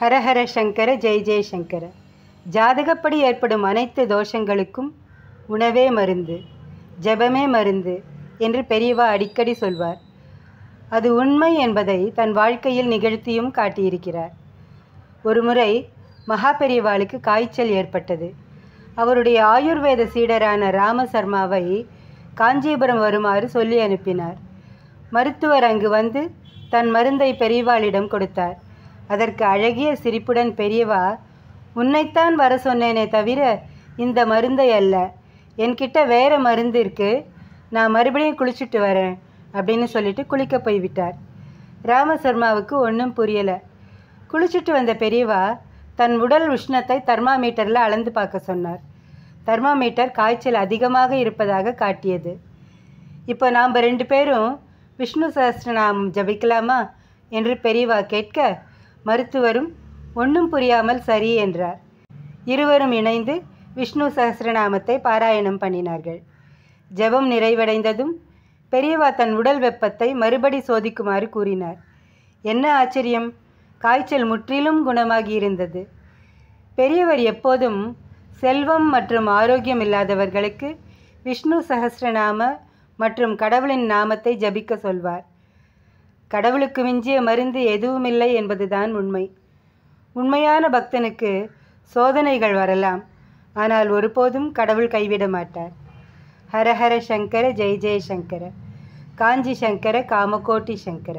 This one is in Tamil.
ஹரஹர சங்கர ஜெய் ஜெயசங்கர ஜாதகப்படி ஏற்படும் அனைத்து தோஷங்களுக்கும் உணவே மருந்து ஜபமே மருந்து என்று பெரியவா அடிக்கடி சொல்வார் அது உண்மை என்பதை தன் வாழ்க்கையில் நிகழ்த்தியும் காட்டியிருக்கிறார் ஒருமுறை மகா பெரியவாளுக்கு காய்ச்சல் ஏற்பட்டது அவருடைய ஆயுர்வேத சீடரான ராம சர்மாவை காஞ்சிபுரம் வருமாறு சொல்லி அனுப்பினார் மருத்துவர் அங்கு வந்து தன் மருந்தை பெரியவாளிடம் கொடுத்தார் அதற்கு அழகிய சிரிப்புடன் பெரியவா உன்னைத்தான் வர சொன்னேனே தவிர இந்த மருந்தை அல்ல என்கிட்ட வேற மருந்து இருக்கு நான் மறுபடியும் குளிச்சுட்டு வரேன் அப்படின்னு சொல்லிட்டு குளிக்க போய்விட்டார் ராமசர்மாவுக்கு ஒன்றும் புரியலை குளிச்சுட்டு வந்த பெரியவா தன் உடல் உஷ்ணத்தை தர்மாமீட்டரில் அளந்து பார்க்க சொன்னார் தர்மாமீட்டர் காய்ச்சல் அதிகமாக இருப்பதாக காட்டியது இப்போ நாம் ரெண்டு பேரும் விஷ்ணு நாம் ஜபிக்கலாமா என்று பெரியவா கேட்க மருத்துவரும் ஒன்றும் புரியாமல் சரி என்றார் இருவரும் இணைந்து விஷ்ணு சகசிரநாமத்தை பாராயணம் பண்ணினார்கள் ஜெபம் நிறைவடைந்ததும் பெரியவா தன் உடல் வெப்பத்தை மறுபடி சோதிக்குமாறு கூறினார் என்ன ஆச்சரியம் காய்ச்சல் முற்றிலும் குணமாகி இருந்தது பெரியவர் எப்போதும் செல்வம் மற்றும் ஆரோக்கியம் இல்லாதவர்களுக்கு விஷ்ணு சகசிரநாம மற்றும் கடவுளின் நாமத்தை ஜபிக்க சொல்வார் கடவுளுக்கு மிஞ்சிய மருந்து எதுவுமில்லை என்பதுதான் உண்மை உண்மையான பக்தனுக்கு சோதனைகள் வரலாம் ஆனால் ஒருபோதும் கடவுள் கைவிட மாட்டார் ஹரஹர சங்கர ஜெய் ஜெய சங்கர காஞ்சி சங்கர காமகோட்டி சங்கர